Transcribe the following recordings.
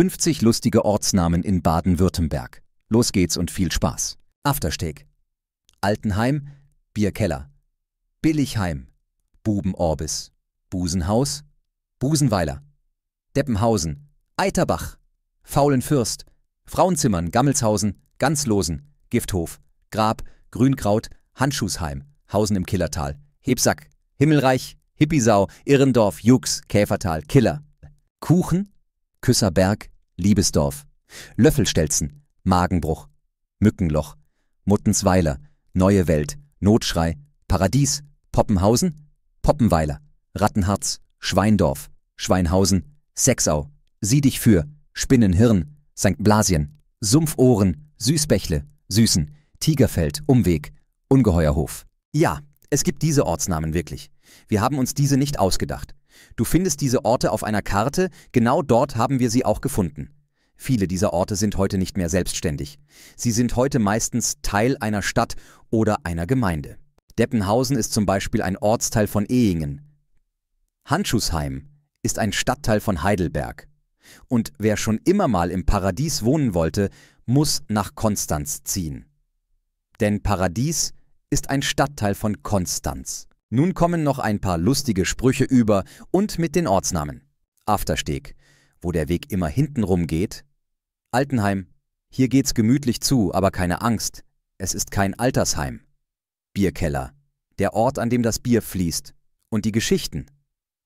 50 lustige Ortsnamen in Baden-Württemberg. Los geht's und viel Spaß. Aftersteg. Altenheim, Bierkeller. Billigheim, Bubenorbis. Busenhaus, Busenweiler. Deppenhausen, Eiterbach, Faulenfürst, Frauenzimmern, Gammelshausen, Ganzlosen, Gifthof, Grab, Grünkraut, Handschuhsheim, Hausen im Killertal, Hebsack, Himmelreich, Hippisau, Irrendorf, Jux, Käfertal, Killer. Kuchen, Küsserberg, Liebesdorf, Löffelstelzen, Magenbruch, Mückenloch, Muttensweiler, Neue Welt, Notschrei, Paradies, Poppenhausen, Poppenweiler, Rattenharz, Schweindorf, Schweinhausen, Sechsau, Siedig für, Spinnenhirn, St. Blasien, Sumpfohren, Süßbächle, Süßen, Tigerfeld, Umweg, Ungeheuerhof. Ja, es gibt diese Ortsnamen wirklich. Wir haben uns diese nicht ausgedacht. Du findest diese Orte auf einer Karte, genau dort haben wir sie auch gefunden. Viele dieser Orte sind heute nicht mehr selbstständig. Sie sind heute meistens Teil einer Stadt oder einer Gemeinde. Deppenhausen ist zum Beispiel ein Ortsteil von Ehingen. Handschuhsheim ist ein Stadtteil von Heidelberg. Und wer schon immer mal im Paradies wohnen wollte, muss nach Konstanz ziehen. Denn Paradies ist ein Stadtteil von Konstanz. Nun kommen noch ein paar lustige Sprüche über und mit den Ortsnamen. Aftersteg, wo der Weg immer hintenrum geht. Altenheim, hier geht's gemütlich zu, aber keine Angst, es ist kein Altersheim. Bierkeller, der Ort, an dem das Bier fließt. Und die Geschichten.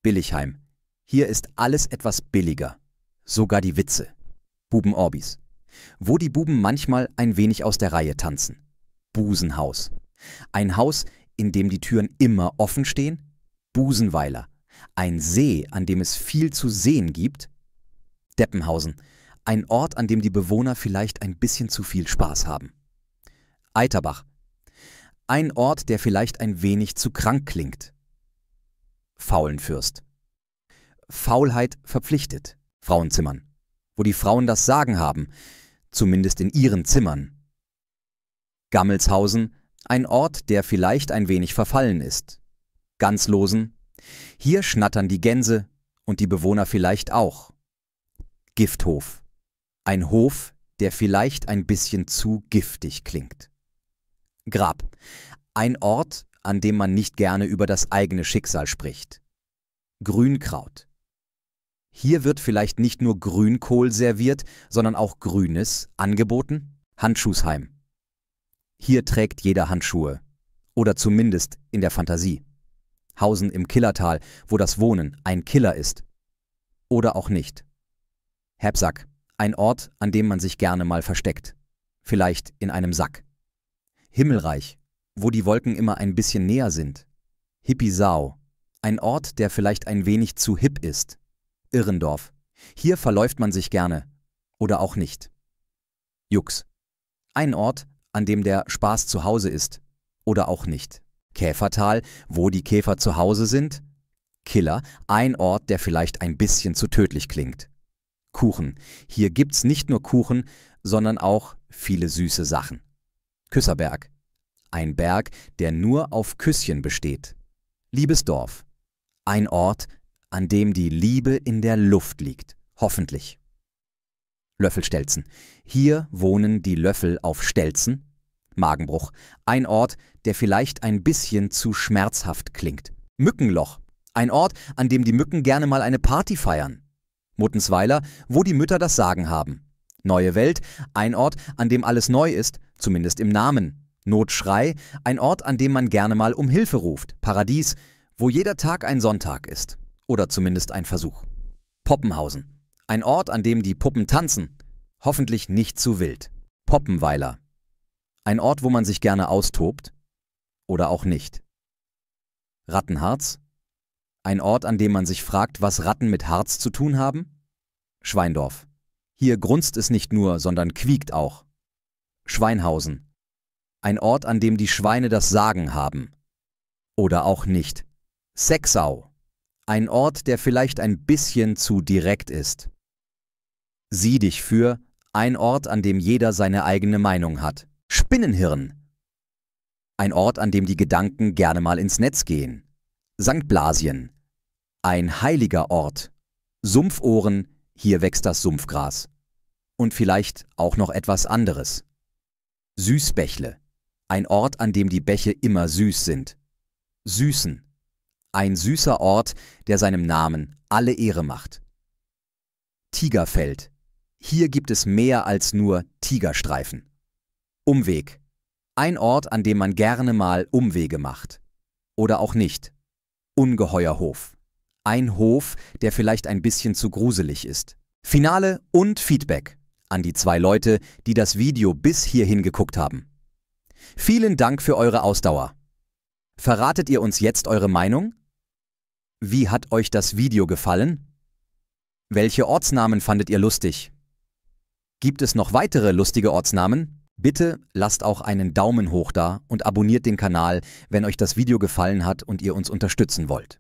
Billigheim, hier ist alles etwas billiger. Sogar die Witze. Bubenorbis, wo die Buben manchmal ein wenig aus der Reihe tanzen. Busenhaus, ein Haus, in dem die Türen immer offen stehen? Busenweiler. Ein See, an dem es viel zu sehen gibt? Deppenhausen. Ein Ort, an dem die Bewohner vielleicht ein bisschen zu viel Spaß haben. Eiterbach. Ein Ort, der vielleicht ein wenig zu krank klingt. Faulenfürst. Faulheit verpflichtet. Frauenzimmern. Wo die Frauen das Sagen haben. Zumindest in ihren Zimmern. Gammelshausen ein Ort, der vielleicht ein wenig verfallen ist. Ganzlosen. Hier schnattern die Gänse und die Bewohner vielleicht auch. Gifthof. Ein Hof, der vielleicht ein bisschen zu giftig klingt. Grab. Ein Ort, an dem man nicht gerne über das eigene Schicksal spricht. Grünkraut. Hier wird vielleicht nicht nur Grünkohl serviert, sondern auch Grünes angeboten. Handschuhsheim. Hier trägt jeder Handschuhe. Oder zumindest in der Fantasie. Hausen im Killertal, wo das Wohnen ein Killer ist. Oder auch nicht. Herbsack, ein Ort, an dem man sich gerne mal versteckt. Vielleicht in einem Sack. Himmelreich, wo die Wolken immer ein bisschen näher sind. Hippisau, ein Ort, der vielleicht ein wenig zu hip ist. Irrendorf, hier verläuft man sich gerne. Oder auch nicht. Jux, ein Ort, an dem der Spaß zu Hause ist oder auch nicht. Käfertal, wo die Käfer zu Hause sind? Killer, ein Ort, der vielleicht ein bisschen zu tödlich klingt. Kuchen, hier gibt's nicht nur Kuchen, sondern auch viele süße Sachen. Küsserberg, ein Berg, der nur auf Küsschen besteht. Liebesdorf, ein Ort, an dem die Liebe in der Luft liegt, hoffentlich. Löffelstelzen. Hier wohnen die Löffel auf Stelzen, Magenbruch, ein Ort, der vielleicht ein bisschen zu schmerzhaft klingt. Mückenloch, ein Ort, an dem die Mücken gerne mal eine Party feiern. Muttensweiler, wo die Mütter das Sagen haben. Neue Welt, ein Ort, an dem alles neu ist, zumindest im Namen. Notschrei, ein Ort, an dem man gerne mal um Hilfe ruft. Paradies, wo jeder Tag ein Sonntag ist. Oder zumindest ein Versuch. Poppenhausen. Ein Ort, an dem die Puppen tanzen. Hoffentlich nicht zu wild. Poppenweiler. Ein Ort, wo man sich gerne austobt oder auch nicht. Rattenharz. Ein Ort, an dem man sich fragt, was Ratten mit Harz zu tun haben? Schweindorf. Hier grunzt es nicht nur, sondern quiekt auch. Schweinhausen. Ein Ort, an dem die Schweine das Sagen haben. Oder auch nicht. Sexau. Ein Ort, der vielleicht ein bisschen zu direkt ist. Sieh dich für ein Ort, an dem jeder seine eigene Meinung hat. Spinnenhirn. Ein Ort, an dem die Gedanken gerne mal ins Netz gehen. St. Blasien. Ein heiliger Ort. Sumpfohren, hier wächst das Sumpfgras. Und vielleicht auch noch etwas anderes. Süßbächle. Ein Ort, an dem die Bäche immer süß sind. Süßen. Ein süßer Ort, der seinem Namen alle Ehre macht. Tigerfeld hier gibt es mehr als nur Tigerstreifen. Umweg. Ein Ort, an dem man gerne mal Umwege macht. Oder auch nicht. Ungeheuerhof. Ein Hof, der vielleicht ein bisschen zu gruselig ist. Finale und Feedback an die zwei Leute, die das Video bis hierhin geguckt haben. Vielen Dank für eure Ausdauer. Verratet ihr uns jetzt eure Meinung? Wie hat euch das Video gefallen? Welche Ortsnamen fandet ihr lustig? Gibt es noch weitere lustige Ortsnamen? Bitte lasst auch einen Daumen hoch da und abonniert den Kanal, wenn euch das Video gefallen hat und ihr uns unterstützen wollt.